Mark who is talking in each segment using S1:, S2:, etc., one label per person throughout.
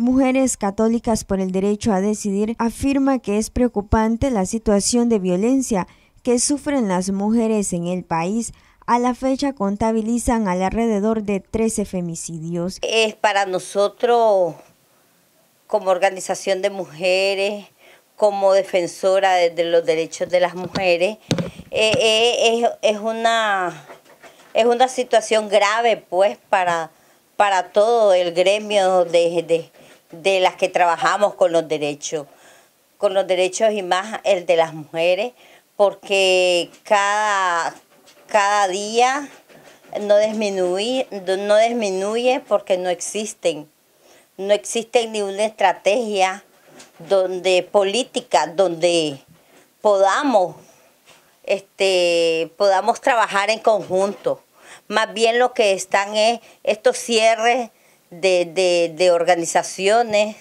S1: Mujeres Católicas por el Derecho a Decidir afirma que es preocupante la situación de violencia que sufren las mujeres en el país. A la fecha contabilizan alrededor de 13 femicidios.
S2: Es para nosotros, como organización de mujeres, como defensora de, los derechos de las mujeres, eh, eh, es, una, es una situación grave pues para, para todo el gremio de de las que trabajamos con los derechos, con los derechos y más el de las mujeres, porque cada, cada día no disminuye, no disminuye porque no existen. No existe ni una estrategia donde política, donde podamos, este, podamos trabajar en conjunto. Más bien lo que están es estos cierres de, organizaciones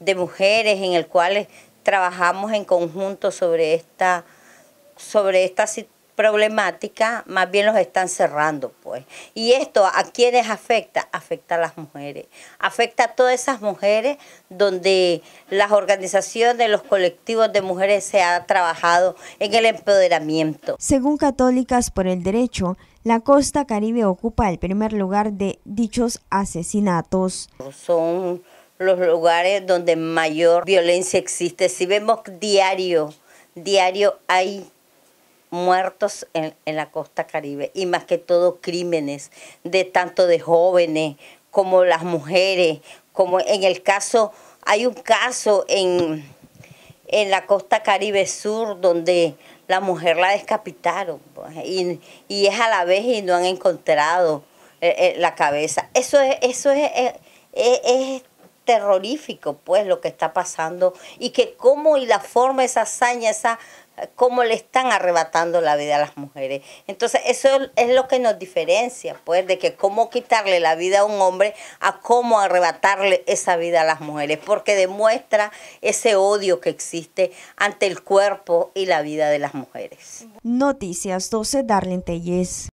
S2: de mujeres en el cual trabajamos en conjunto sobre esta, sobre esta situación problemática, más bien los están cerrando, pues. ¿Y esto a quiénes afecta? Afecta a las mujeres. Afecta a todas esas mujeres donde las organizaciones, los colectivos de mujeres se ha trabajado en el empoderamiento.
S1: Según Católicas por el Derecho, la costa caribe ocupa el primer lugar de dichos asesinatos.
S2: Son los lugares donde mayor violencia existe. Si vemos diario, diario hay muertos en, la costa caribe y más que todo crímenes de tanto de jóvenes como las mujeres, como en el caso, hay un caso en, en la costa caribe sur donde la mujer la descapitaron pues, y, es a la vez y no han encontrado eh, eh, la cabeza. Eso es, eso es, eh, es terrorífico, pues, lo que está pasando y que cómo y la forma, esa hazaña, esa cómo le están arrebatando la vida a las mujeres. Entonces, eso es lo que nos diferencia, pues, de que cómo quitarle la vida a un hombre a cómo arrebatarle esa vida a las mujeres, porque demuestra ese odio que existe ante el cuerpo y la vida de las mujeres.
S1: Noticias 12, Darlene Tellez